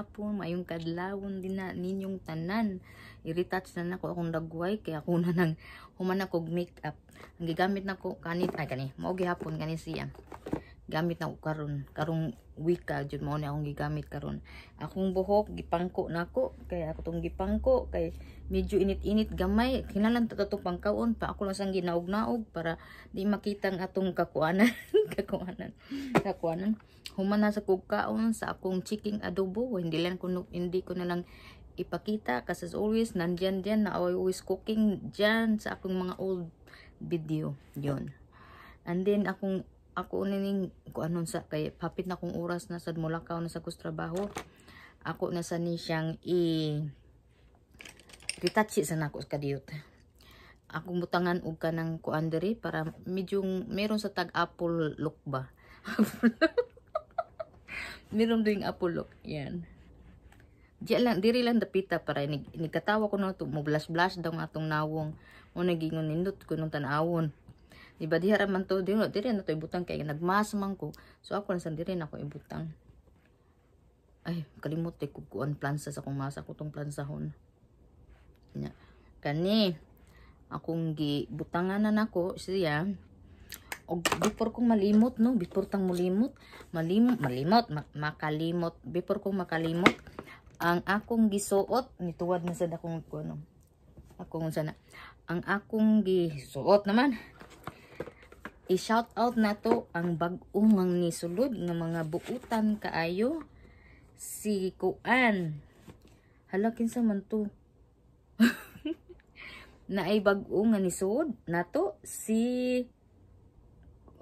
hapon, mayong kadlawon din na ninyong tanan. I-retouch na nako akong dagway kaya ako na nang human ako makeup. Ang gigamit nako kanit ay kani, mao gihapon kani siya. Gamit na ko karon, karong wika ah, jud mao akong gigamit karon akong buhok gipangko nako kay ako tong gipangko kay medyo init-init gamay kinalan ta to pangkaon pa ako lang sang ginaog-naog para di makita ang atong kakuanan kakuanan kakuanan human na sa kugkaon sa akong chicken adobo hindi lang ko hindi ko na lang ipakita kasi as always nandyan dyan na always cooking diyan sa akong mga old video yon and then akong ako nining kuanon sa kay papit na kong oras na sad mulakaw na sa kus trabaho ako na sa ni siyang i retouch sa nako kadiyot ako mutangan og kanang kuan diri para medyo meron sa tag apple look ba meron ding apple look yan di lang diri lang dapita para nig, nigkatawa ko na to mo blush blush daw nga atong nawong mo nagingon nindot ko nung tanawon Diba di haraman to, di, di rin na to ibutang kay nagmasamang ko. So ako lang di rin ako ibutang. Ay, kalimot eh, kukuan plansa sa kung masa ko tong plansahon. Nya. Kani, akong gi butangan na nako siya. O before kong malimot, no? Before tang mulimot, malimot, malimot, ma makalimot. Before kong makalimot, ang akong gisuot, nituwad na sa dakong, ano, akong sana, ang akong gisuot naman, i-shout out na to ang bag-ong ang nisulod ng mga buutan kaayo si Kuan hala sa man to na ay bag-ong nga nisulod nato si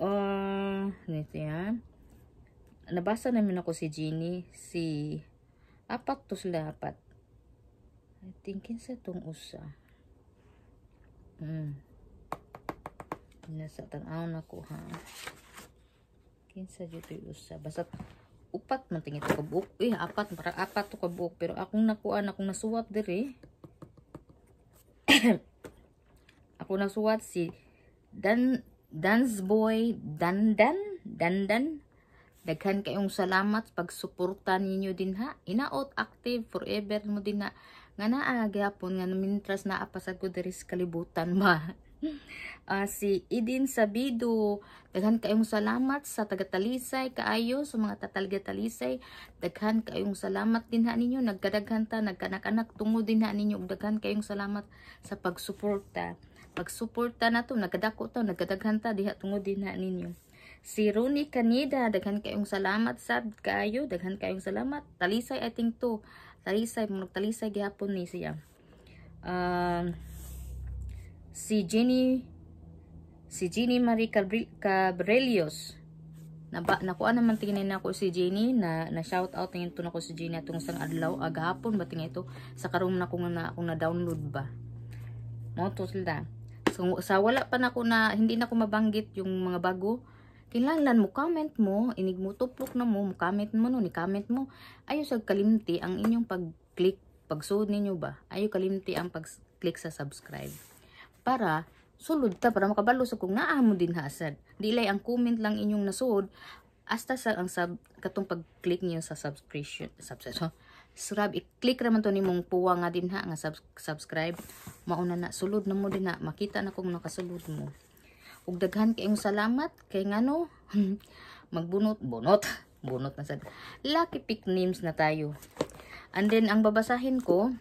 uh, nito yan nabasa namin ako si Jeannie si apat to sila apat I think sa tong usa hmm nasa tanaw na ko ha kinsa jud usa basta upat man tingit ko buok eh apat para apat to ka buok pero akong nakuan akong nasuwat dire ako nasuwat si Dan Dance Boy dan dan dan dan daghan kayong salamat pagsuporta ninyo din ha inaot active forever mo din na nga naa gyapon nga mintras na naa pasagod diri sa kalibutan ba uh, si Idin Sabido daghan kayong salamat sa tagatalisay kaayo sa mga tatalga-talisay daghan kayong salamat din ha ninyo nagkadaghan ta nagkanak-anak tungod din ha ninyo daghan kayong salamat sa pagsuporta pagsuporta na to nagkadako to nagkadaghan ta diha tungo din ha ninyo Si Rooney Canida, daghan kayong salamat sab kayo, daghan kayong salamat. Talisay I think to. Talisay, murag talisay gihapon ni siya. Um uh, si Jenny si Jenny Marie Cabrelios Naba, nakuha naman tingin na ako si Jenny na, na shout out tingin to na ko si Jenny atong sang adlaw agapon ba tingin ito sa karon na kung na akong na-download ba mo to sila so, sa wala pa na ko na hindi na ko mabanggit yung mga bago kinahanglan mo comment mo inig mo tuplok na mo, comment mo no ni comment mo ayo sa kalimti ang inyong pag click pag sud ninyo ba ayo kalimti ang pag click sa subscribe para sulod ta para makabalo sa kung naa mo din hasad. Dilay ang comment lang inyong nasuod hasta sa ang sub, katong pag-click niyo sa subscription subscription. Oh, Surab i-click ra man to nimong puwa nga din ha nga sub, subscribe. Mauna na sulod na mo din ha makita na kung nakasulod mo. Ug daghan kayong salamat kay ngano magbunot bunot bunot na sad. Lucky pick names na tayo. And then ang babasahin ko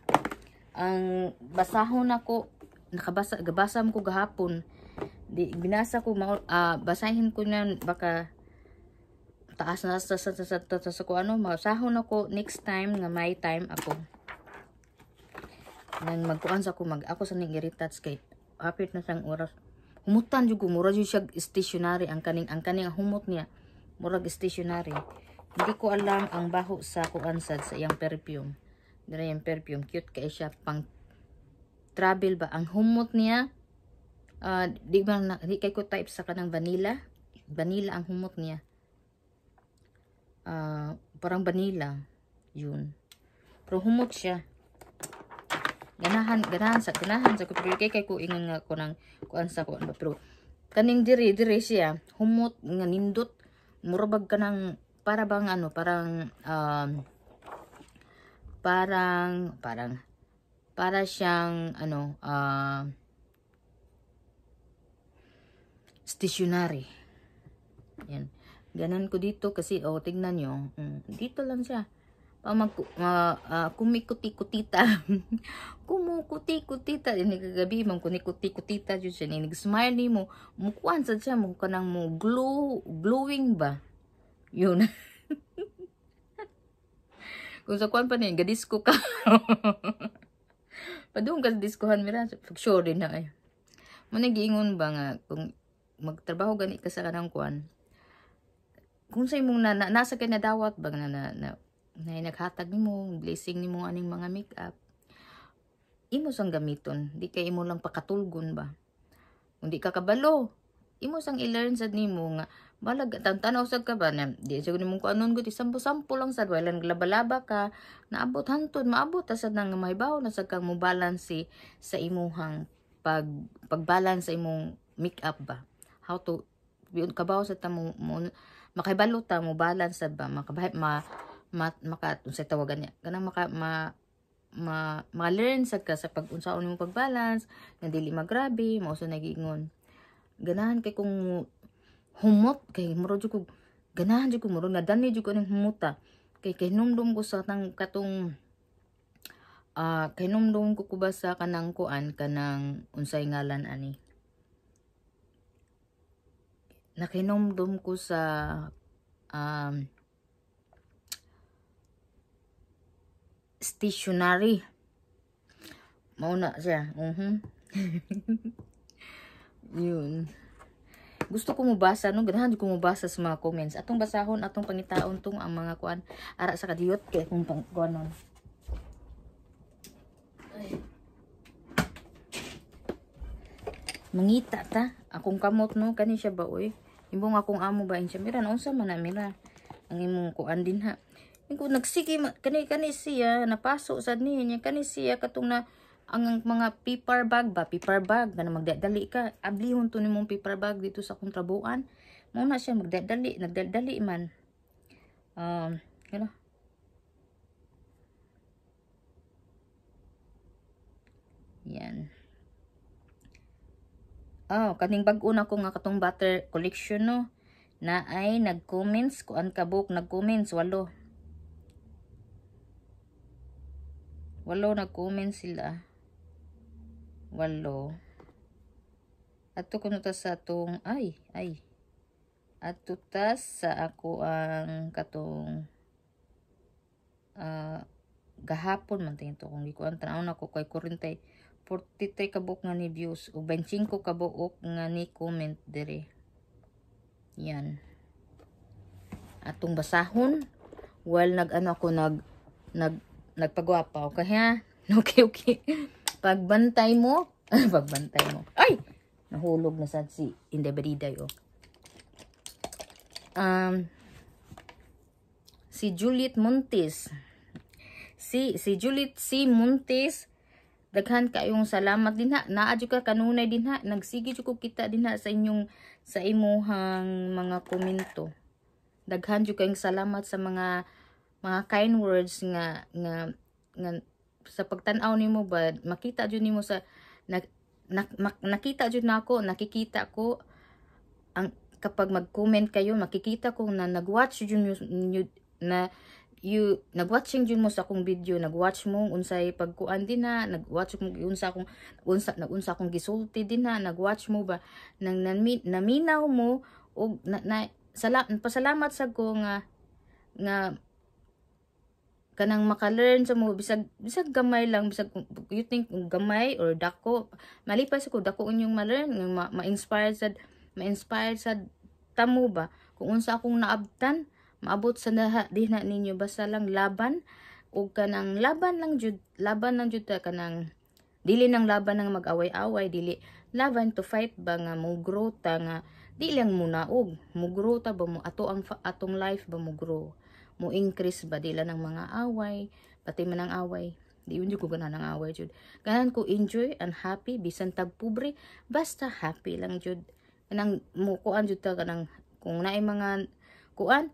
ang basahon ako nakabasa gabasa mo ko gahapon di binasa ko uh, basahin ko na baka taas na sa sa sa sa sa ko ano masahon ako next time nga may time ako nang magkuan sa ko mag ako sa ning irritats kay apit na sang oras humutan jud ko mura jud siya stationary ang kaning ang kaning humot niya murag stationary hindi ko alam ang baho sa kuan sa iyang perfume dire yung perfume cute kay siya pang travel ba ang humot niya uh, di ba na, di kay ko type sa kanang vanilla vanilla ang humot niya uh, parang vanilla yun pero humot siya ganahan ganahan sa ganahan sa ko pero kay kay ko ingon nga ko nang kuan sa kuan ba pero kaning diri diri siya humot nga nindot murabag ka ng para bang ano parang um, parang parang para siyang ano uh, stationary yan ganan ko dito kasi oh tignan nyo um, dito lang siya pa mag uh, ah, uh, kumikuti-kutita kumukuti-kutita ini kagabi man kunikuti-kutita jud siya ni smile ni mo mukuan sad siya mo kanang mo glue glowing ba yun Kung sa kwan pa niya, gadis ko ka. Padung kas diskuhan mi ra. Sure din na ay. Mo giingon ba nga kung magtrabaho gani ka sa kanang kuan. Kung sa imong na, na nasa kay na dawat ba na, na, na, na naghatag nimo, blessing nimo aning mga make-up. Imo sang gamiton, di kay imo lang pakatulgon ba. Kung di ka kabalo, imo sang i-learn sad nimo nga Balag, tantanaw sa ka ba? di siguro mong kuanon ko, sampo-sampo lang sa dwailan labalaba ka, naabot hantod, maabot, asad nang mahibaw, na sa kang mo balance sa imuhang pag, pagbalance sa imong make-up ba? How to, yun, kabaw sa tamo, mo, makahibalo ta mo balance ba? Makabahay, ma, ma, maka, sa tawagan niya, ganang maka, ma, ma, ma-learn sa ka sa pag-unsaon mo pag-balance, na dili magrabe, mauso nagingon. Ganahan kay kung humot kay muro jud ko ganahan jud ko muro na dani jud ko ning humuta kay kay numdum ko sa tang katong uh, ah, kay numdum ko kuba sa kanang kuan kanang unsay ngalan ani nakinomdom ko sa um, stationary mauna siya mhm. uh -huh. yun gusto ko mabasa no ganahan ko mabasa sa mga comments atong basahon atong pangitaon tong ang mga kuan ara sa kadiyot kay kung pang kuan mangita ta akong kamot no kani siya ba oy imong akong amo ba in siya mira na unsa man mira ang imong kuan din ha ko nagsige kani kani siya napaso sad niya kani siya katong na ang mga paper bag ba, paper bag, na magdadali ka, ablihon to nimong paper bag dito sa kontrabuan, na siya magdadali, nagdadali man. Um, gano'n. Yan. Oh, kaning bag-o ko nga katong butter collection no na ay nag-comments kuan kabuk nag-comments walo. Walo nag-comments sila walo ato kuno ta sa atong ay ay ato ta sa ako ang katong uh, gahapon man tayo kung di ko ang tanaw na ko kay kurintay 43 kabuok nga ni views o 25 kabuok nga ni comment dere yan atong basahon while well, nag ano ako nag nag nagpagwapa okay ha okay okay Pagbantay mo, pagbantay mo. Ay! Nahulog na sad si Indeberiday, oh. Um, si Juliet Montes. Si, si Juliet C. Montes, daghan kayong salamat din ha. Naadyo ka kanunay din ha. Nagsige ko kita din ha sa inyong, sa imuhang mga komento. Daghan jud kayong salamat sa mga, mga kind words nga, nga, nga sa pagtanaw nimo ba makita jud nimo sa na, na, mak, nakita jud nako na nakikita ko ang kapag mag-comment kayo makikita ko na nag-watch jud niyo na you nagwatching jud mo sa akong video nagwatch mo unsay pagkuan din na nagwatch mo unsa akong unsa nagunsa akong gisulti din na nagwatch mo ba nang naminaw mo og na, na sala, pasalamat sa ko nga nga kanang maka-learn sa mo bisag bisag gamay lang bisag you think gamay or dako malipas ko dako unyong ma-learn ma-inspire sad ma-inspire sad tamo ba kung unsa akong naabtan maabot sa naha na ninyo basta lang laban ug kanang laban lang jud laban lang jud kanang dili nang laban nang mag-away-away dili laban to fight ba nga mo grow ta nga dili lang mo naog mo grow ta ba mo ato ang atong life ba mo grow mo increase ba dila ng mga away pati man ang away di yun ko ganan ang away jud ganan ko enjoy and happy bisan tag pobre basta happy lang jud nang mo kuan jud ta kanang kung naay mga kuan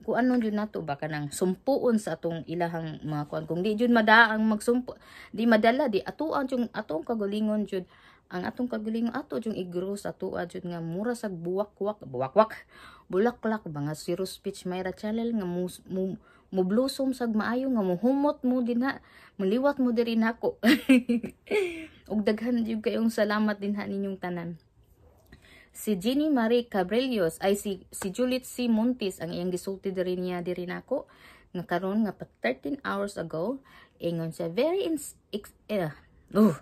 kuan nun jud nato baka nang sumpuon sa atong ilahang mga kuan kung di jud madaang magsumpo di madala di atuan jud atong kagalingon jud ang atong kagulingon ato yung igro sa tuwa jud nga mura sa buwak-wak, buwak-wak, bulaklak ba nga si Ruspich Mayra Chalel nga mu, mu, mublusom sag maayo nga muhumot mo dinha, maliwat mo diri nako. Ug daghan jud kayong salamat dinha ninyong tanan. Si Jenny Marie Cabrillos ay si, si Juliet C. Montes ang iyang gisulti diri niya diri nako nga karon nga pa 13 hours ago ingon siya very ex- eh, uh, oh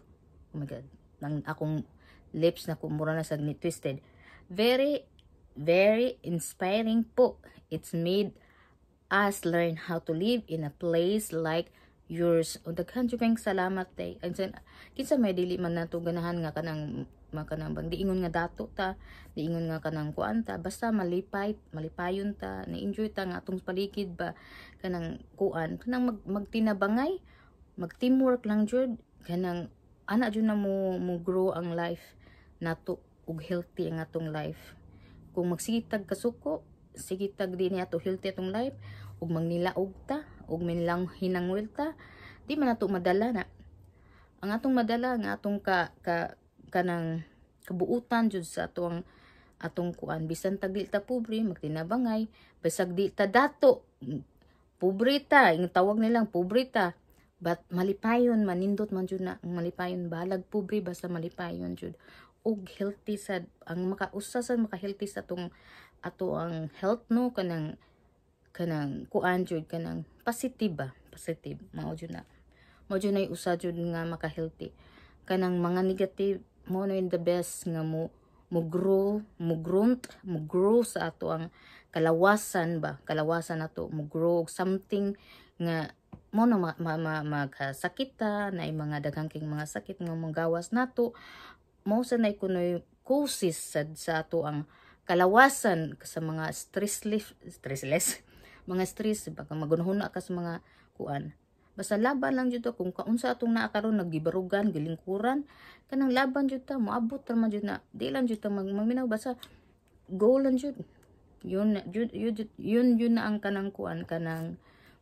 my god ng akong lips na kumura na sa ni twisted very very inspiring po it's made us learn how to live in a place like yours o daghan jud kay salamat tay eh. ansan kinsa may dili man nato ganahan nga kanang makanang bang diingon nga dato ta diingon nga kanang kuanta basta malipay malipayon ta na enjoy ta nga atong paligid ba kanang kuan kanang mag, magtinabangay mag teamwork lang jud kanang anak jud na mo mo grow ang life nato ug healthy ang atong life kung magsigitag kasuko sigitag din ato healthy atong life ug magnilaog ta ug minlang hinangwil ta di man nato madala na ang atong madala nga atong ka ka kanang kabuutan jud sa atong atong kuan bisan tagdi ta pobre magtinabangay bisag di ta dato pobre ta ing tawag nilang pobre ta But malipayon, manindot man jud na ang malipayon balag pobre basta malipayon jud og healthy sad ang makausa sa maka healthy sa tong ato ang health no kanang kanang kuan jud kanang positive ba positive mao jud na mao jud na usa jud nga maka healthy kanang mga negative mo na the best nga mo mo grow mo grunt mo grow sa ato ang kalawasan ba kalawasan nato mo grow something nga mo no ma, ma, ma, magkasakit ta na mga daghang king mga sakit nga mga nato mo sa nay kunoy causes sad sa ato ang kalawasan sa mga stressless stressless mga stress baka magunhuna ka sa mga kuan basta laban lang jud kung kaunsa atong naa karon naggibarugan gilingkuran kanang laban jud ta moabot ra man jud na di lang jud ta maminaw basta goal lang jud yun yun yun yun, yun, yun na ang kanang kuan kanang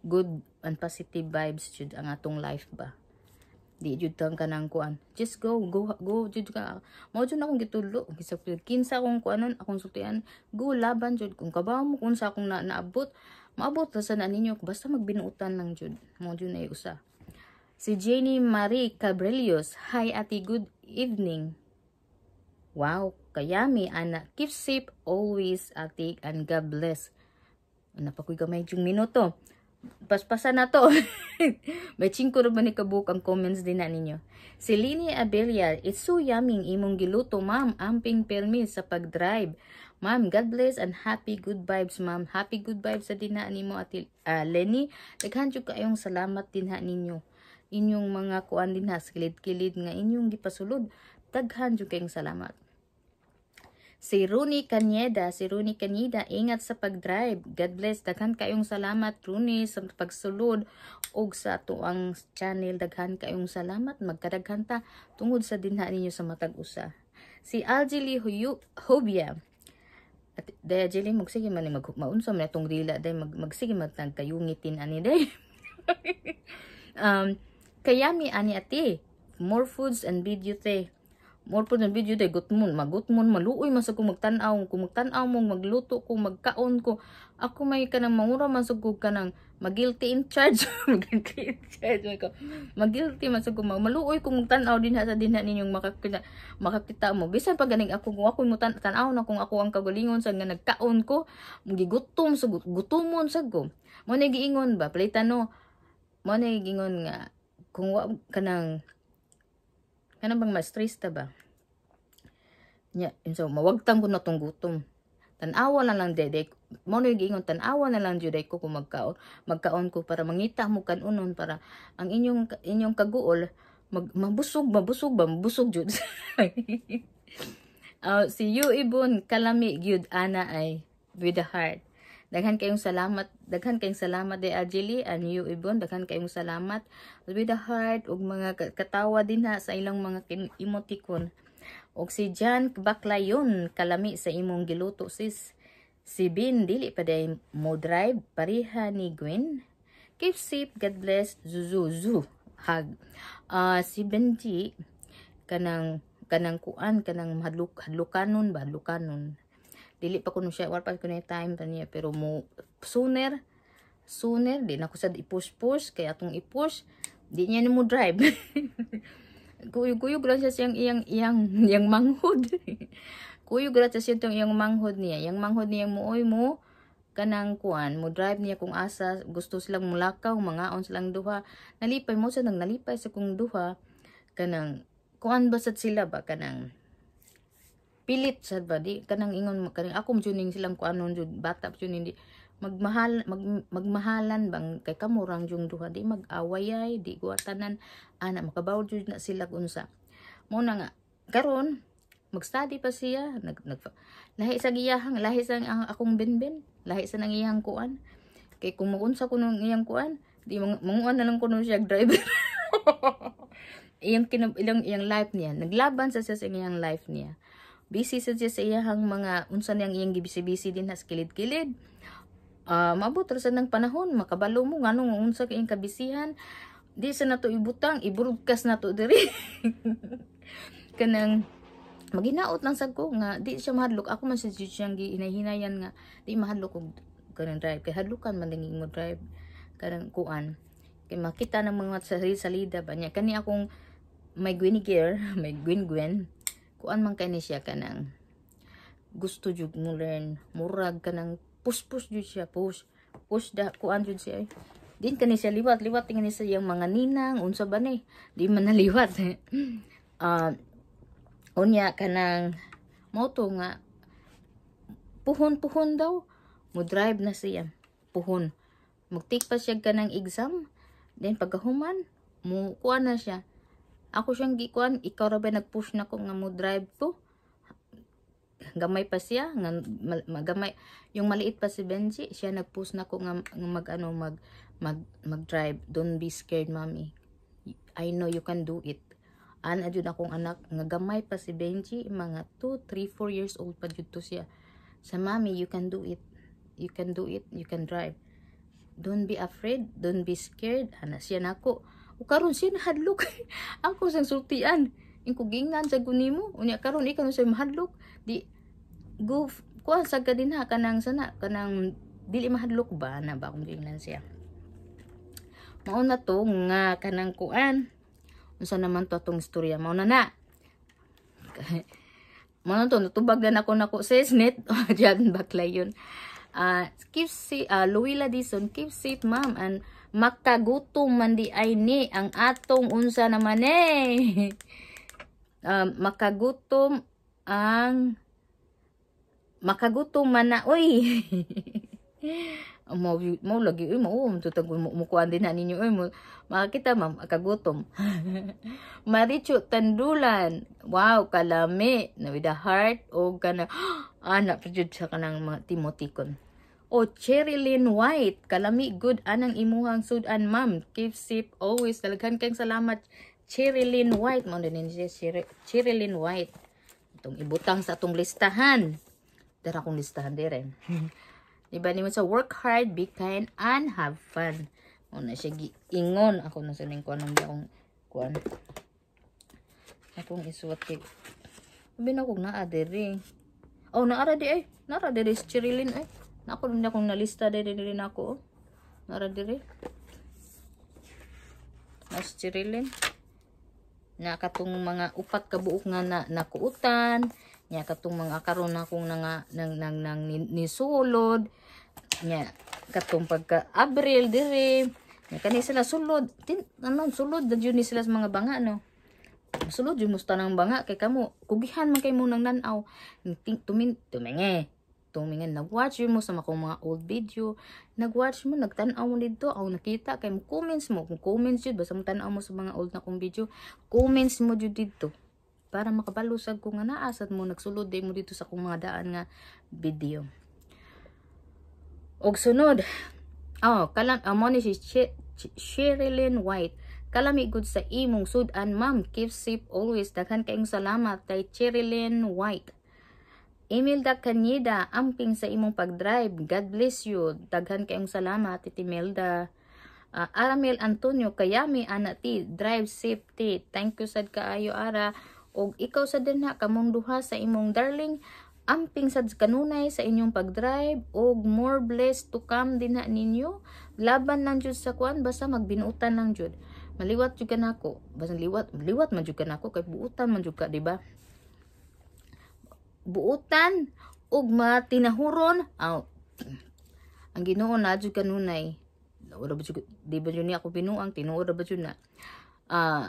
good and positive vibes jud ang atong life ba di jud tang kanang kuan just go go go jud ka mao jud akong gitulo bisag kinsa akong kuanon akong sultian go laban jud kung kabaw mo kun sa akong na naabot maabot ta sa na ninyo basta magbinuutan lang jud mo jud na usa si Jenny Marie Cabrelios hi ati good evening wow kayami ana keep safe always ati and God bless napakuy gamay yung minuto paspasan na to. May chingko rin ba ni kabuk ang comments din na ninyo. Si Lini Abelia, it's so yummy imong giluto ma'am. Amping permis sa pag-drive. Ma'am, God bless and happy good vibes ma'am. Happy good vibes sa din na nimo at uh, ah, Lenny. Daghan kayong salamat din ha ninyo. Inyong mga kuan din ha, kilid-kilid nga inyong gipasulod. Daghan jud kayong salamat. Si Rooney Caneda, si Rooney Caneda, ingat sa pag-drive. God bless. Daghan kayong salamat, Rooney, sa pagsulod og sa tuang channel. Daghan kayong salamat. Magkadaghan ta tungod sa dinha ninyo sa matag-usa. Si Aljili Hobia. At daya Jili, magsige man mag maunsa man itong rila. Day, mag, magsige man tagkayungitin ani day. um, kayami ani ate. More foods and video te More po ng video day, gutmon, magutmon, maluoy man sa kung magtanaw, kung magtanaw mong magluto ko, magkaon ko. Ako may ka nang mangura man sa kung ka nang magilty in charge. magilty in charge. Ko. Magilty man sa kung maluoy kung magtanaw din sa din ninyong makakita, makakita mo. Bisan pa ganing ako, kung ako mo tanaw na kung ako ang kagalingon sa nga nagkaon ko, gigutom sa gutumon sa ko. Mo na giingon ba? Play tano. Mo na giingon nga, kung wa ka nang ano bang ma-stress ta ba? Nya, yeah, so mawagtang ko na tong gutom. Tanawa na lang dede. Mo na giingon tanawa na lang juday ko kung magkaon, magkaon ko para mangita mo kanunon para ang inyong inyong kaguol mag, mabusog, mabusog ba, mabusog jud. uh, ah, si you ibon kalami gyud ana ay with the heart. Daghan kayong salamat, daghan kayong salamat de Ajili and you Ibon, daghan kayong salamat with the heart ug mga katawa din ha sa ilang mga emoticon. Og si Jan Baklayon, kalami sa imong giluto sis. Si Bin, dili pa day mo drive, pareha ni Gwen. Keep safe, God bless, zuzuzu. Hag. Uh, ah, si Benji, kanang kanang kuan kanang hadluk hadlukanon ba hadlukanon dili pa kuno siya wala pa kuno time tani pero mo sooner sooner di na ko sad i-push push kay atong i-push di niya ni mo drive kuyog-kuyog lang siya siyang iyang iyang iyang manghud kuyog lang siya siyang iyang manghud niya yang manghud niya mo oy mo kanang kuan mo drive niya kung asa gusto silang mulakaw mga on lang duha nalipay mo sa nang nalipay sa kung duha kanang kuan ba sila ba kanang pilit sad ba di kanang ingon kaning akong juning silang kuanon jud bata jud hindi magmahal mag, magmahalan bang kay kamurang jung duha di mag di guatanan ana makabaw jud na sila unsa mo na nga karon mag-study pa siya nag, nag lahi sa giyahang lahi sa ang, akong benben lahi sa nang iyang kuan kay kung magunsa ko nung iyang kuan di manguan na lang ko nun siya driver iyang kinab ilang iyang life niya naglaban sa siya sa iyang life niya Busy sa siya sa iyahang mga unsa niyang iyang gibisi-bisi din has kilid-kilid. Uh, ah, mabot ra ng panahon makabalo mo nganong unsa kay iyang kabisihan. Di sa nato ibutang, na to diri. Kanang maginaot lang sad ko nga di siya mahadlok ako man sa siyang hinahinayan nga di mahadlok og kanang drive kay hadlukan man lang mo drive kanang kuan kay makita ng mga sarili salida ba niya kani akong may gwinigir may gwin-gwin kuan man kay ni siya kanang gusto jud mo learn murag kanang puspus jud siya push push da kuan jud siya eh. din kani siya liwat liwat tingani siya yang mga ninang unsa ba ni di man naliwat eh. uh, unya kanang moto nga puhon-puhon daw mo drive na siya puhon magtake pa siya kanang exam then pagahuman mo kuan na siya ako siyang gikuan, ikaw ra ba nagpush na ko nga mo drive to? Gamay pa siya, nga magamay yung maliit pa si Benji, siya nagpush na ko nga, nga mag ano mag mag mag-drive. Don't be scared, mommy. I know you can do it. Ana jud akong anak nga gamay pa si Benji, mga 2, 3, 4 years old pa jud to siya. Sa mommy, you can do it. You can do it. You can drive. Don't be afraid. Don't be scared. Ana siya nako. Na o karon siya nahadlok ako sang sultian ingko gingnan sa gunimo unya karon ikaw sa mahadlok di go kuha sa ka ha kanang sana kanang dili mahadlok ba na ba kung gingnan siya mao na to nga kanang kuan unsa naman to atong istorya mao na na mao na to natubag na nako nako sis net oh, diyan baklay yun uh, keep safe, uh, Luella Dison, keep safe, ma'am, and makagutom man di ay ni ang atong unsa naman eh uh, um, makagutom ang makagutom man na oy mau mo lagi oy mau tutag mo kuan din na ninyo oy mo makakita ma'am kagutom maricho tandulan wow kalami na with a heart o kana anak ah, jud sa kanang mga timotikon o Cherilyn White. Kalami, good anang imuhang sudan, ma'am. Keep safe always. Talaghan kang salamat, Cherilyn White. Mao din si Cherilyn White. Itong ibutang sa atong listahan. Dara kong listahan dire. diba nimo sa work hard, be kind, and have fun. Mao na siya giingon. Ako na suning kuan ng akong kuan. Atong isuwat kay. Sabi na kong naa dire. Oh, naara di ay. Eh. Naara dire si Cherilyn eh. Nako na akong nalista dere dere na ako. Oh. Nara dire. Austerlin. Na katong mga upat ka buok nga na nakuutan, nya katong mga karon na akong nga nang nang nang nisulod. Nya katong pagka Abril dere. Nya kani sila sulod. Tin anong sulod dadyo ni sila sa mga banga no sulod yung musta ng banga kay kamo kugihan man kay mo nang nanaw tumin tuminge tumingan. Nag-watch mo sa mga mga old video. Nag-watch mo, nagtanaw mo dito. Ako nakita kay mo comments mo. Kung comments jud basta mo tanaw mo sa mga old na kong video. Comments mo jud dito para makabalusag ko nga naasat mo nagsulod day mo dito sa kung mga daan nga video. Og sunod. Oh, kalan amon ah, ni si Sherilyn White. Kalamigod sa imong sudan, ma'am. Keep safe always. Daghan kayong salamat kay Cherilyn White. Imelda Canyeda, amping sa imong pagdrive. God bless you. Daghan kayong salamat, Titi Melda. Uh, Aramel Antonio, kayami anati, drive safety. Thank you sad kaayo ara. Og ikaw sa dinha kamong duha sa imong darling amping sad kanunay sa inyong pagdrive og more blessed to come dinha ninyo. Laban lang jud sa kuan basta magbinuutan lang jud. Maliwat jud kanako. Basta liwat, liwat man jud kanako kay buutan man jud di ba? buutan ug matinahuron ang ang Ginoo na jud kanunay di ba jud ako pinuang tinuod ba jud na ah uh,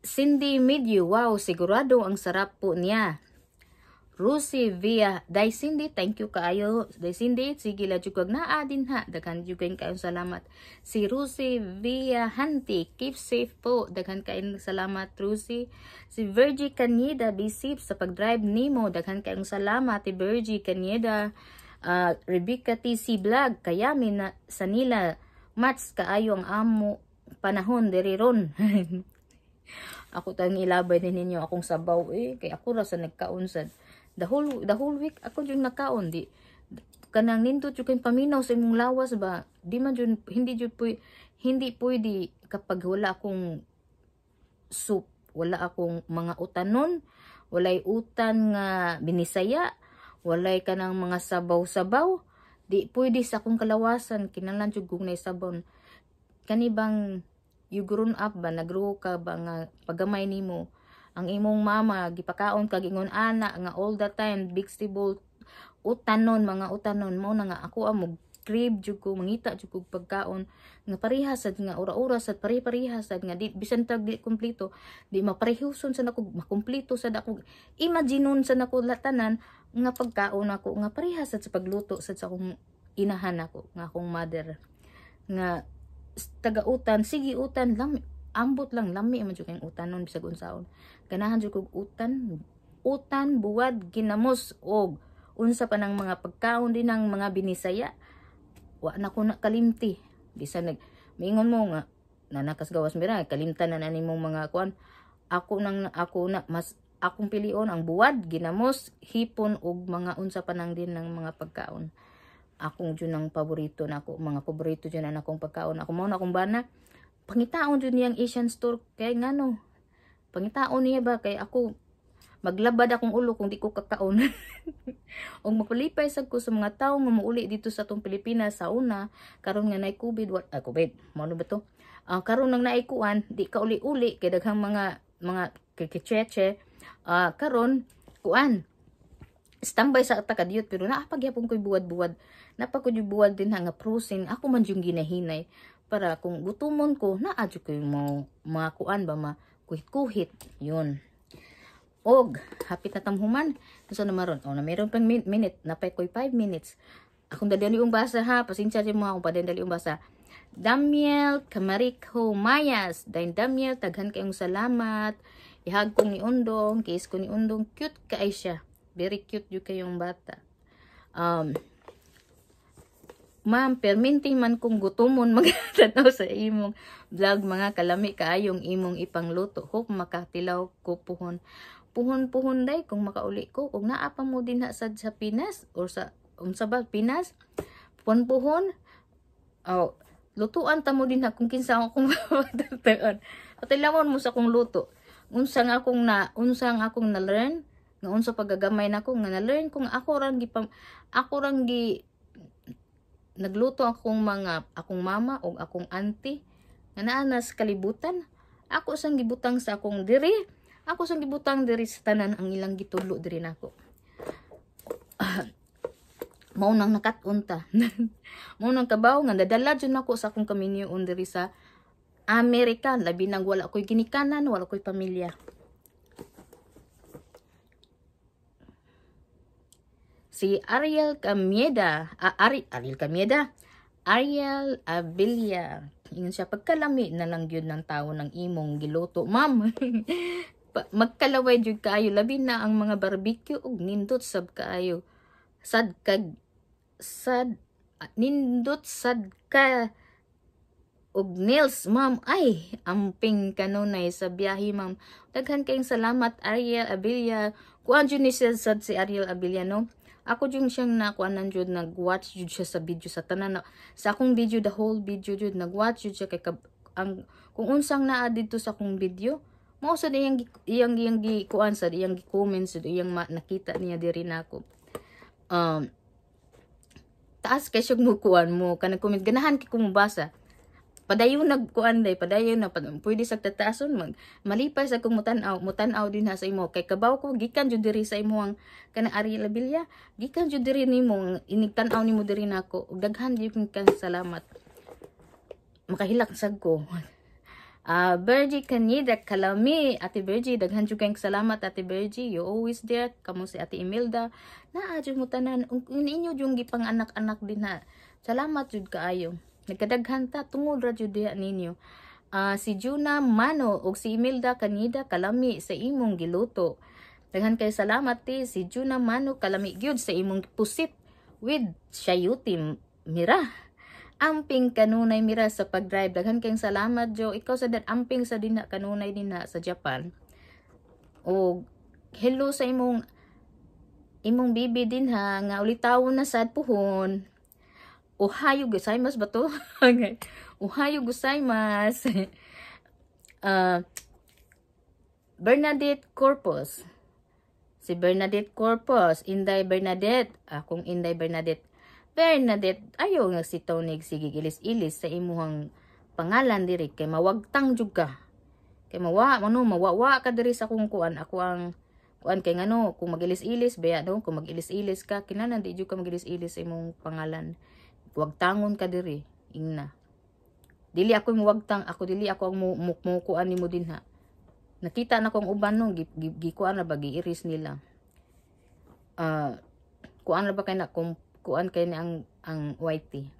Cindy Medio wow sigurado ang sarap po niya Rusi via Daisindi. Thank you kaayo. Daisindi, sige la jugag na adin ha. Daghan jugin kayo salamat. Si Rusi via Hanti. Keep safe po. Daghan kayo salamat Rusi. Si Virgie Caneda, be safe sa pagdrive nimo. Daghan kayo salamat. Si Virgie Caneda, uh, Rebecca TC Vlog. Kaya na sa nila mats kaayo ang amo panahon diri ron. ako tang ilabay din ninyo akong sabaw eh kay ako rasa sa nagkaunsad the whole the whole week ako jud nakaon di kanang nindot jud kay paminaw sa imong lawas ba di man jud hindi jud puy hindi pwede kapag wala akong soup wala akong mga utanon walay utan nga binisaya walay kanang mga sabaw-sabaw di pwede sa akong kalawasan kinahanglan jud kong naisabaw kanibang you grown up ba nagro ka ba nga pagamay nimo ang imong mama gipakaon kag ingon ana nga all the time vegetable utanon mga utanon mo na nga ako amog crave jud ko mangita jud ko pagkaon nga parehas sad nga ura-ura sad pare-parehas sad nga di bisan tag di kumpleto di maparehuson sa nako makompleto sad ako imagineon sa nako latanan nga pagkaon ako nga parehas sad sa pagluto sad sa akong inahan ako nga akong mother nga taga utan sige utan lang ambot lang lami man jud kay utanon bisag unsaon ganahan jud kog utan utan buwad ginamos og unsa pa ng mga pagkaon din ng mga binisaya wa na ko nakalimti bisan nag mingon mo nga na nakasgawas mira kalimtan na nani mong mga kuan ako nang ako na mas akong pilion ang buwad ginamos hipon og mga unsa pa nang din ng mga pagkaon akong jud ang paborito nako na mga paborito jud na akong pagkaon ako mo na akong bana pangitaon jud yang Asian store kay ngano Pangitaon niya ba kay ako maglabad akong ulo kung di ko kakaon. Ong mapalipay sa ko sa mga tao nga mauli dito sa tong Pilipinas sa una karon nga naay COVID what ah, COVID mo ano ba to? Uh, karon nang naikuan di ka uli-uli kay daghang mga mga kikicheche uh, ah, karon kuan standby sa takadiyot pero naapagyapon ko'y buwad-buwad napakod yung buwad din nga prusin ako man yung ginahinay para kung gutumon ko naadyo ko yung mga, mga kuan ba ma kuhit-kuhit. Yun. Og, hapit na tamhuman. So na maron. O, oh, na meron pang min minute. Napay ko'y 5 minutes. Akong dadali yung basa ha. Pasensya rin mo akong padadali yung basa. Damiel Camariko Mayas. Dain Damiel, taghan kayong salamat. Ihag ko ni Undong. Kiss ko ni Undong. Cute ka ay siya. Very cute yung kayong bata. Um, Ma'am, perminting man kung gutumon magatanaw sa imong vlog mga kalami kaayong imong ipangluto. Hope makatilaw ko puhon. Puhon-puhon day kung makauli ko. Kung naa pa mo din sa, sa Pinas or sa unsa um, sa Pinas, puhon-puhon. Oh, lutuan ta mo din ha kung kinsa akong pagtagtaon. Patilawon mo sa akong luto. Unsa nga akong na unsa akong na learn nga unsa pagagamay nako nga na learn kung ako rang gi ako rang gi nagluto akong mga akong mama o akong auntie nga naa nas kalibutan ako sang gibutang sa akong diri ako sang gibutang diri sa tanan ang ilang gitulo diri nako uh, mao nang nakatunta mao nang kabaw nga dadala jud nako sa akong kaminyo diri sa Amerika labi nang wala koy ginikanan wala koy pamilya si Ariel Camieda, uh, Ari, Ariel Camieda, Ariel Abilla. Yun siya, pagkalami na lang yun ng tao ng imong giluto. Ma'am, magkalaway jud kaayo labi na ang mga barbecue og nindot sab kaayo sad kag sad nindot sad ka og nails ma'am ay amping kanunay sa biyahe ma'am daghan kayong salamat Ariel Abilia kuan jud ni sad si Ariel Abilia no ako jud siyang nakuanan jud nag-watch jud siya sa video sa tanan sa akong video the whole video jud nag-watch jud siya kay kab, ang kung unsang naa didto sa akong video mao sad iyang iyang iyang kuan sa iyang gi-comment sad iyang ma, nakita niya diri nako. Um taas kay siya mo kuan mo kanang comment ganahan kay kumubasa. basa padayon nagkuan day padayon na padung pwede sa tataason mag malipas akong mutan-aw mutan din ha sa imo kay kabaw ko gikan jud diri sa imo ang kanang Ari Labilya gikan jud diri nimo inigtan-aw nimo diri nako ug daghan gyud kang salamat makahilak sad ko Uh, ah, Bergie Kanida Kalami, Ate Bergie, daghan jud kayong salamat Ate Bergie, you always there, kamo si Ate Imelda, naa jud mo tanan, uninyo jud gipang anak-anak din ha. Salamat jud kaayo. Nagkadaghan ta tungod ra jud ninyo. Uh, si Juna Mano ug si Imelda Kanida kalami sa imong giluto. Daghan kay salamat ti si Juna Mano kalami gyud sa imong pusit with Shayuti Mira. Amping kanunay Mira sa pag-drive. Daghan kay salamat Jo. Ikaw sa dat amping sa dinha kanunay dinha sa Japan. O hello sa imong imong bibi din ha nga ulitaw na sad puhon. Ohayo gozaimasu ba to? okay. Ohayo gozaimasu. uh, Bernadette Corpus. Si Bernadette Corpus. Inday Bernadette. Ah, kung Inday Bernadette. Bernadette, ayaw nga si Tonig Gigilis ilis sa imuhang pangalan diri kay mawagtang juga. Kay mawa ano mawawa ka diri sa kung kuan ako ang kuan kay ngano kung magilis-ilis baya no kung magilis-ilis ka kinahanglan di jud ka magilis-ilis sa imong pangalan wag tangon ka diri ingna dili ako mo wagtang ako dili ako ang mukmukuan nimo din ha nakita na kong uban nung gikuan na ba giiris nila uh, kuan na ba kay na kung kuan kay na ang ang whitey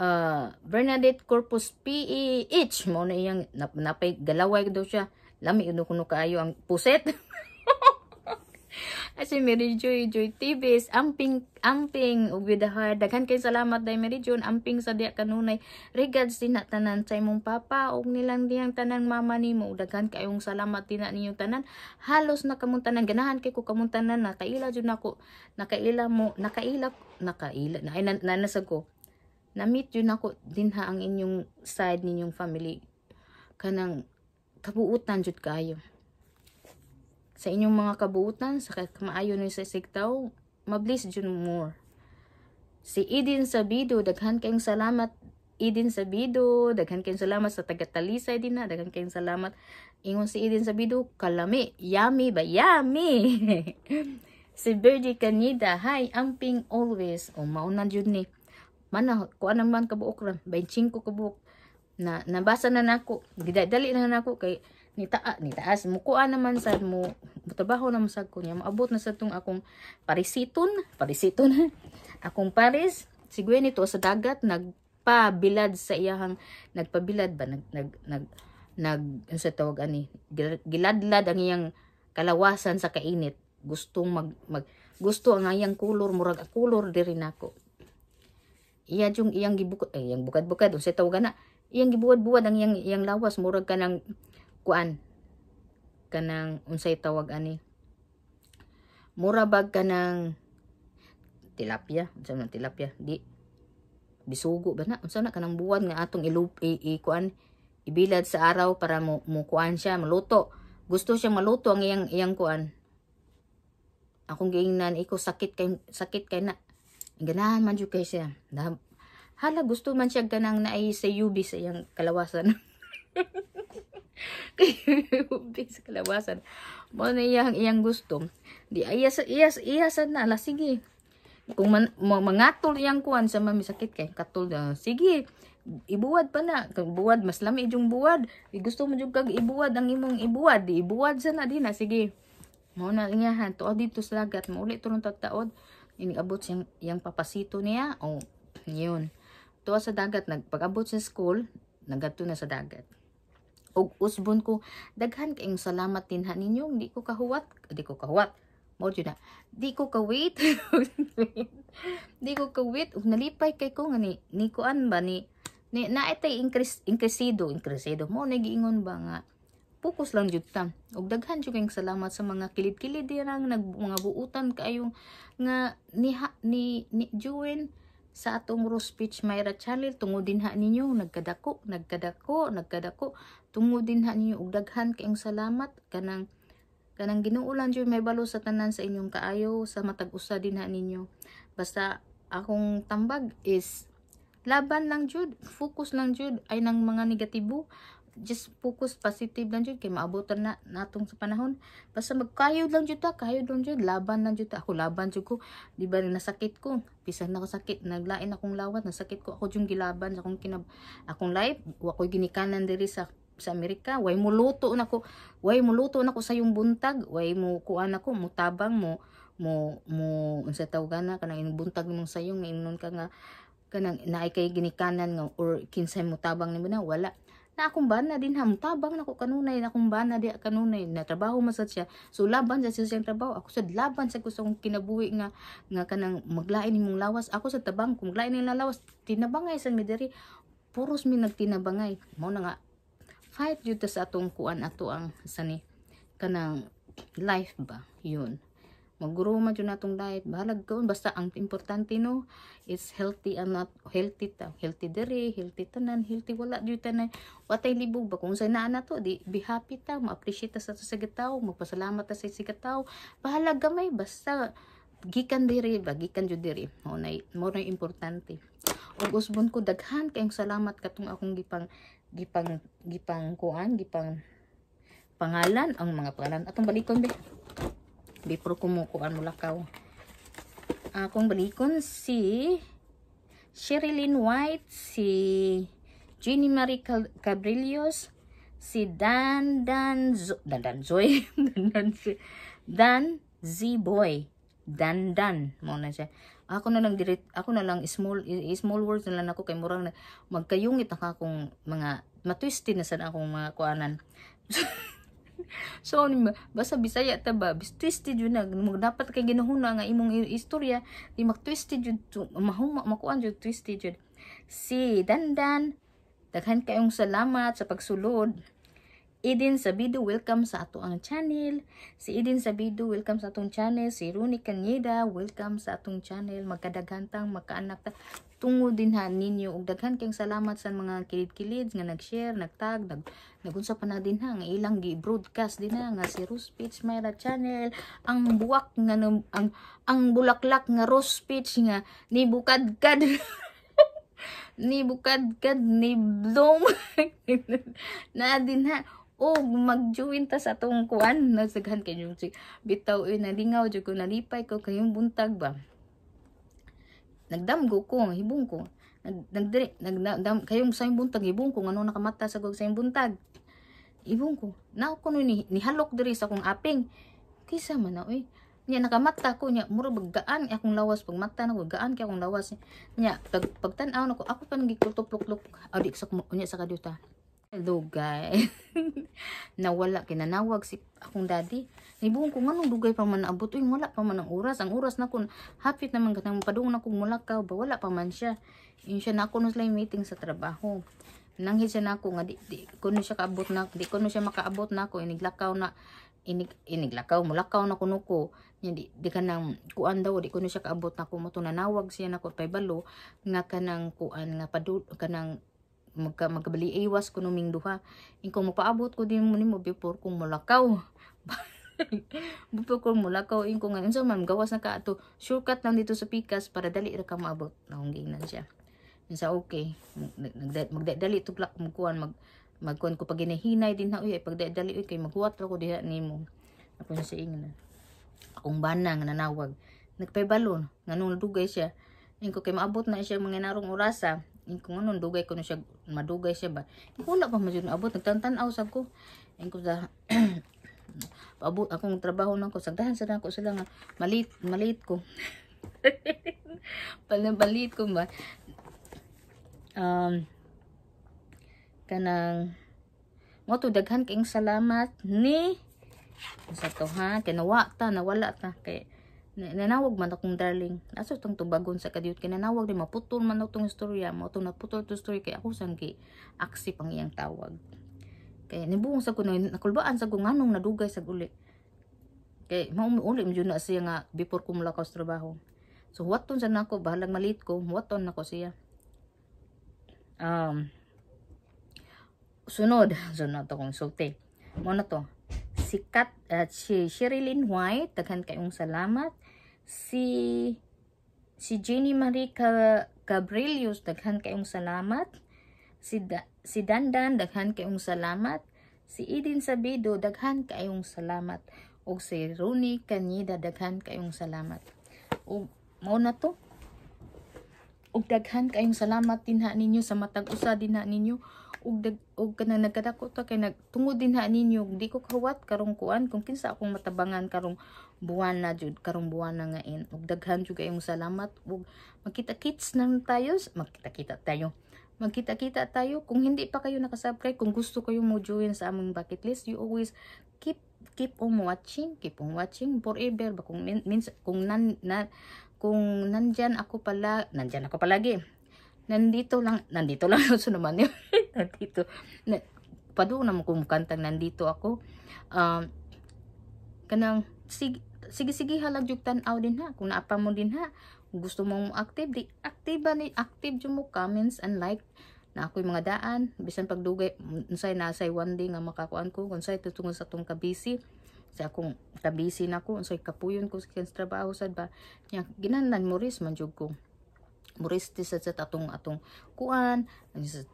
uh, ah, Bernadette Corpus PEH mo na iyang nap, napay galaway daw siya lami inukuno kaayo ang puset Kasi Mary Joy, Joy Tibis, amping, amping, ug bidahar. Daghan kay salamat day Mary June, amping sa diya kanunay. Regards din tanan sa imong papa, ug nilang din ang tanang mama nimo. Daghan kayong salamat din ninyong tanan. Halos na kamong ganahan kay ko kamong tanan, nakaila jud ako. nakaila mo, nakaila, nakaila, na, na, nanasag ko. Na-meet yun ako din ha ang inyong side ninyong family. Kanang kabuutan jud kayo sa inyong mga kabuutan, sa kamaayo nyo sa sigtaw, mablis jun more. Si Idin Sabido, daghan kayong salamat Idin Sabido, daghan kayong salamat sa tagatalisay din na, daghan kayong salamat. Ingon si Idin Sabido, kalami, yummy ba, yummy! si Bergie Canida, hi, amping always, o mauna jud ni. Mana, kuan naman kabuok ra, 25 kabuok. Na, nabasa na nako, dali na nako kay ni taa ni taas mukuha naman sa mo trabaho na masag ko niya maabot na sa tong akong parisiton parisiton akong paris sigwe nito sa dagat nagpabilad sa iyahang nagpabilad ba nag nag nag nag ano sa tawag ani giladlad ang iyang kalawasan sa kainit gustong mag, mag gusto ang iyang kulor murag kulor diri nako iya jung iyang gibukad eh, iyang bukad-bukad unsay tawag na iyang gibuwad-buwad ang iyang iyang lawas murag kanang ng kuan kanang unsay tawag ani mura bag kanang tilapia unsa man tilapia di bisugo ba na unsa na kanang buwan nga atong ilup kuan ibilad sa araw para mo, mo kuan siya maluto gusto siya maluto ang iyang iyang kuan akong giingnan iko sakit kay sakit kay na ganahan man jud kay siya hala gusto man siya ganang naay sa UB sa iyang kalawasan Bis kalabasan. Mo na iyang iyang gusto. Di ayas iyas iyasan na la sige. Kung man, mangatol iyang kuan sa mami sakit kay katol uh, sige ibuwad pa na buwad mas lami jung buwad di gusto mo jug kag ibuwad ang imong ibuwad di ibuwad sa na di na sige mo na niya han tuod dito sa lagat mo ulit turon taod abot siyang yang papasito niya o oh, yun tuwa sa dagat nagpagabot sa school nagato na sa dagat ug usbon ko daghan kayong salamat tinha ninyo di ko kahuwat di ko kahuwat mo jud di ko kawit di ko kawit ug nalipay kay ko nga ni, ko an ba ni, ni na itay increase incresido incresido mo nagiingon ba nga focus lang jud ta ug daghan jud kayong salamat sa mga kilid-kilid dirang nag mga buutan kayong nga ni ni, ni Juen sa atong Rose Peach Myra Channel tungod din ha ninyo nagkadako nagkadako nagkadako Tungo din han ninyo og daghan kayong salamat kanang kanang ginuulan jud may balo sa tanan sa inyong kaayo sa matag usa din han ninyo. Basta akong tambag is laban lang jud, focus lang jud ay nang mga negatibo just focus positive lang jud kay maabutan na natong sa panahon basta magkayod lang jud ta kayo lang jud laban lang jud ta ako laban jud ko di ba nasakit ko bisan nako sakit naglain akong lawat nasakit ko ako jung gilaban sa akong kinab akong life wa koy ginikanan diri sa sa Amerika way muluto na ko way muluto na ko sa yung buntag way mo kuan ako mo tabang mo mo mo unsa tawag na kanang inyong buntag nimong sayong ingnon ka nga kanang naay kay ginikanan nga or kinsay mo tabang nimo na wala na akong bana din ha mutabang na kanunay na akong bana di kanunay na trabaho man sad siya so laban sa siya trabaho ako sad laban sa gusto kinabuhi nga nga kanang maglain imong lawas ako sa tabang kung maglain ning lawas tinabangay sa midiri puros mi nagtinabangay mo na nga kahit yun sa atong kuan ato ang sani kanang life ba yun man jud natong diet balag kaon basta ang importante no is healthy and not healthy ta healthy dere healthy tanan healthy wala jud tanan watay libog ba kung sa naa na to di be happy ta ma-appreciate ta sa sa gitaw magpasalamat ta sa sa gitaw balag gamay basta gikan dere ba gikan jud dere mo na mo na importante ug usbon ko daghan kayong salamat katong akong gipang gipang gipang kuan gipang pangalan ang mga pangalan atong balikon be before kumukuan mula kaw akong balikon si Sherilyn White si Jenny Marie Cabrillos si Dan Dan Zo Dan Dan Zoy Dan Dan, Dan Z Boy Dan Dan mo na siya ako na lang direct, ako na lang small small words na lang ako kay murang magkayungit ang akong mga matwisted na sad akong mga kuanan. so basta bisaya ta ba twisted yun na dapat kay ginuhuna nga imong istorya di mag twisted yun mahuma makuan yun twisted yun si dandan daghan kayong salamat sa pagsulod Idin Sabido, welcome sa ato ang channel. Si Idin Sabido, welcome sa atong channel. Si Runi Kanyeda, welcome sa atong channel. Magkadagantang, magkaanak Tungo din ha ninyo. Ug daghan kayong salamat sa mga kilid-kilid nga nag-share, nagtag, nag nagunsa pa na din ha. Nga ilang gi-broadcast din ha. Nga si Rose Pitch Myra Channel. Ang buwak nga, ang, ang bulaklak nga Rose Pitch nga nibukad-kad. ni bukad kad ni Bloom. na din ha o oh, magjuin ta sa tong kuan nasaghan yung bitaw uy eh, nalingaw jud ko nalipay ko kayong buntag ba nagdamgo ko hibong ko nagdiri nagdam kayong sa buntag hibong ko ngano nakamata sa gog sa buntag ibong ko na ko ni, nihalok diri sa kong aping kisa man na uy eh. niya nakamata ko nya muro baggaan akong lawas pag mata na gaan kay akong lawas nya pag pagtan-aw nako ako pa nagikutuplok-lok adik sa niya sa kaduta Hello guys. Nawala, kinanawag si akong daddy. Nibuong ko, anong dugay pa man abot? Uy, wala pa man ang oras. Ang oras na kun, hapit naman ka nang padung na kung mulakaw ba, wala pa man siya. Yun siya na ako nung meeting sa trabaho. Nanghid siya na kun nga, di, di ko siya kaabot na, di ko siya makaabot na ko iniglakaw na, inig, iniglakaw, mulakaw na kuno ko. Yan, di, di ka nang kuan daw, di ko siya kaabot na ko, matunanawag siya na ko, balo nga kanang nang kuan, nga padu kanang magka, magkabali iwas ko numing duha. inko mapaabot ko din mo ni mo before kong mulakaw. before kong mulakaw, inko nga sa so, ma'am, gawas na ka ato. Shortcut lang dito sa pikas para dali ra ka maabot. Nahunginan siya. Sa okay, magdadali tuglak magkuhan, mag, magkuhan ko pag hinahinay din na, uy, ay pagdadali, uy, kay maghuwat ako diha ni mo. Ako sa ingin na. Akong banang nanawag. Nagpaybalo, nga nung dugay siya. inko kay maabot na siya mga narong orasa, kung ano dugay ko na siya madugay siya ba wala pa man jud maabot nagtantan-aw sab ko ang ko da paabot akong trabaho nako sagdahan sa nako sila nga malit malit ko pala malit ko ba um kanang mo to daghan kayong salamat ni sa to ha kinawa ta nawala ta kay nanawag man akong darling aso tong tubagon sa kadiyot kay nanawag din maputol man akong istorya mo to naputol to story kay ako sang aksi pang iyang tawag kay nibuong sa kuno nakulbaan sa kung anong nadugay sa guli kay maumuuli mo na siya nga before ko mula sa trabaho so waton sa nako bahalang malit ko waton nako siya um sunod na to kong sulti mo na to sikat at eh, si Sherilyn White daghan kayong salamat si si Jenny Marie Cabrillos daghan kayong salamat si da, si Dandan daghan kayong salamat si Eden Sabido daghan kayong salamat o si Rooney Canida daghan kayong salamat o mao na to og daghan kayong salamat dinha ninyo sa matag usa dinha ninyo ug dag ug kana nagkadakot kay nagtungod din ha ninyo di ko kawat karong kuan kung kinsa akong matabangan karong buwan na jud karong buwan na nga in ug daghan jud kayong salamat ug makita kits nang tayo magkita kita tayo magkita-kita tayo kung hindi pa kayo nakasubscribe kung gusto kayo mo join sa among bucket list you always keep keep on watching keep on watching forever ba kung min, min, kung nan na, kung nandyan ako pala nandyan ako palagi nandito lang, nandito lang yung sunuman yun. nandito. Na, paduna mo kumukantang nandito ako. Um, kanang, sige, sige, sige halag yung tanaw din ha. Kung naapa mo din ha. gusto mong active, di active ba ni, active yung mo comments and like na ako mga daan bisan pagdugay unsay nasay one day nga makakuan ko unsay tutungod sa tong kabisi sa akong kabisi na ko unsay kapuyon ko sa trabaho sad ba nya ginanan mo ris man jud ko muristi sa sa atong atong kuan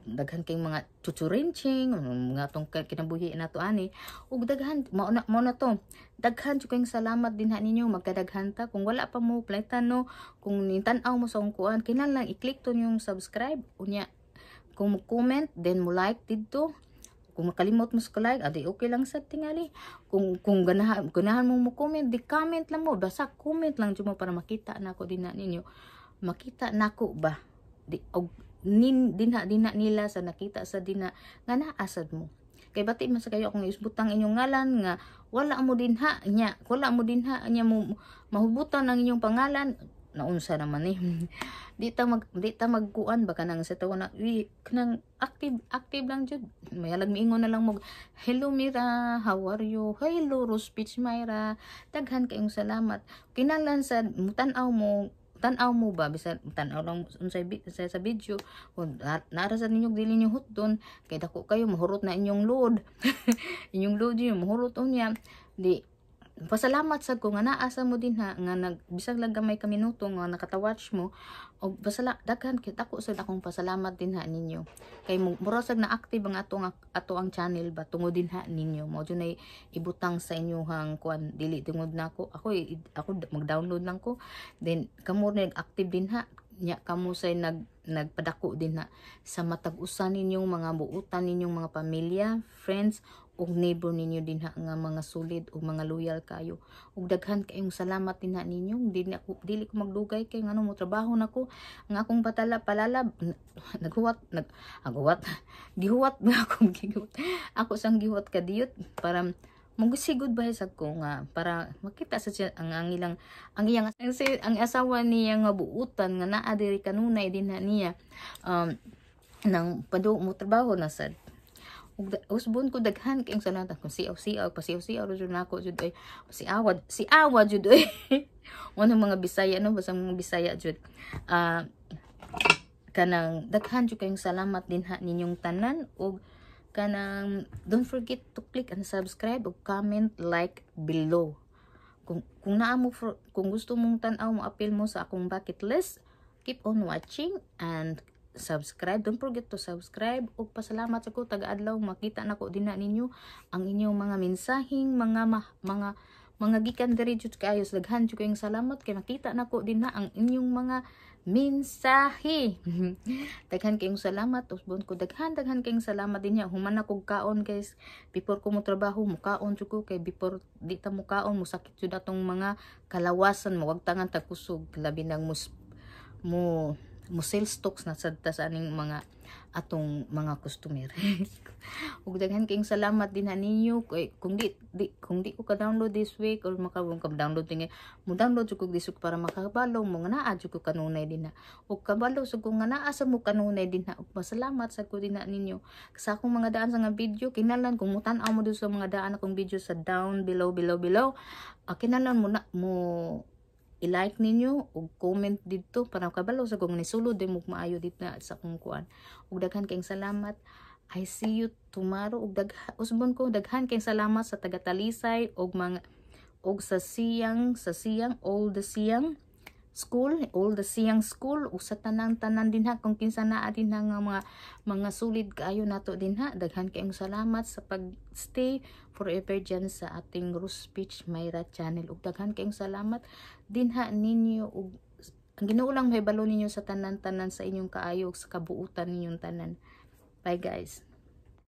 daghan kay mga chuchurinching mga atong kinabuhi na to ani ug daghan mao na na to daghan jud kayong salamat din ha ninyo magkadaghan ta kung wala pa mo platan no kung nintan-aw mo sa akong kuan kinahanglan i-click to yung subscribe unya kung comment then mo like didto kung makalimot mo sa like, adi okay lang sa tingali. Kung kung ganahan, ganahan mo mo comment, di comment lang mo. Basta comment lang dyan mo para makita na ako din na ninyo makita nako ba di og nin dinha dinha nila sa nakita sa dina nga naasad mo kay bati man sa kayo akong isbutang inyong ngalan nga wala mo dinha nya wala mo dinha nya mo mahubutan ang inyong pangalan naunsa naman eh di ta mag di ta magkuan baka nang sa tawo na kanang active active lang jud mayalag miingon na lang mo hello Mira how are you hello Rose Peach Myra daghan kayong salamat kinahanglan sa mutanaw mo tanaw mo ba bisan tanaw lang unsay sa, sa video kun nara sa ninyo dili niyo hutdon kay dako kayo mahurot na inyong load inyong load niyo mahurot unya di pasalamat sa ko nga naa sa mo din ha nga nag bisag lang gamay ka minuto nga nakatawatch mo og basala daghan kita ko sa akong pasalamat din ha ninyo kay murosag na active ang ato nga ato ang channel ba tungod din ha ninyo mo jud nay ibutang sa inyo hang kuan dili tungod na ako ako ako mag-download lang ko then kamo nag active din ha nya kamusay nag nagpadako din na sa matag-usan ninyong mga buutan ninyong mga pamilya, friends ug neighbor ninyo din ha nga mga solid ug mga loyal kayo. Ug daghan kayong salamat din ha ninyo. Dili ako dili ko magdugay kay ngano mo trabaho nako nga akong patala palalab naghuwat nag aguwat gihuwat ba akong gihuwat. Ako sang gihuwat kadiyot para si goodbye sa ko nga para makita sa siya ang ang ilang ang iyang ang, ang asawa niya nga buutan nga naa diri kanunay din na niya um nang padu mo trabaho na sad usbon ko daghan kay sa nata kung siaw siaw si siaw jud nako jud ay si awad si awad jud ay ano mga Bisaya no basta mga Bisaya jud ah uh, kanang daghan jud kayong salamat din ha ninyong tanan og kanang don't forget to click and subscribe o comment like below kung kung naa mo kung gusto mong tan-aw mo apil mo sa akong bucket list keep on watching and subscribe don't forget to subscribe ug pasalamat sa ko taga-adlaw makita nako dinha ninyo ang inyong mga mensaheng mga ma, mga mga gikan diri jud kayo daghan jud kayong salamat kay makita nako dinha ang inyong mga minsahi. daghan kayong salamat. Usbon ko daghan, daghan kayong salamat din niya. Human na kaon guys. Before ko mo trabaho, mukaon jud ko kay before di ta mukaon, musakit jud atong mga kalawasan mo. Wag tangan tagkusog labi nang mus mo mo sales stocks na sa, sa aning mga atong mga customer. ug daghan kaayong salamat din ninyo kay kung di, di kung di ko ka download this week or maka ka download tingay eh, mo download jud ko this week para makabalo mo nga naa jud ko kanunay din na. Ug kabalo sa ko nga naa sa mo kanunay din na. Ug masalamat sa ko din na ninyo sa akong mga daan sa nga video kinalan kung mo tan aw mo do sa mga daan akong video sa down below below below. Uh, ah, kinahanglan mo na mo i-like ninyo ug comment didto para kabalo sa kung nisulod din mo maayo dit na sa kung kuan ug daghan kayong salamat I see you tomorrow ug daghan usbon ko daghan kayong salamat sa taga Talisay ug mga ug sa Siyang sa Siyang all the Siyang school, all the siyang school, usa tanang-tanan din ha, kung kinsa naa din ha nga mga, mga sulit kaayo nato din ha, daghan kayong salamat sa pagstay forever diyan sa ating Rose Speech Myra channel, ug daghan kayong salamat din ha ninyo, ug ang lang may balo ninyo sa tanan-tanan sa inyong kaayo, sa kabuutan ninyong tanan. Bye guys!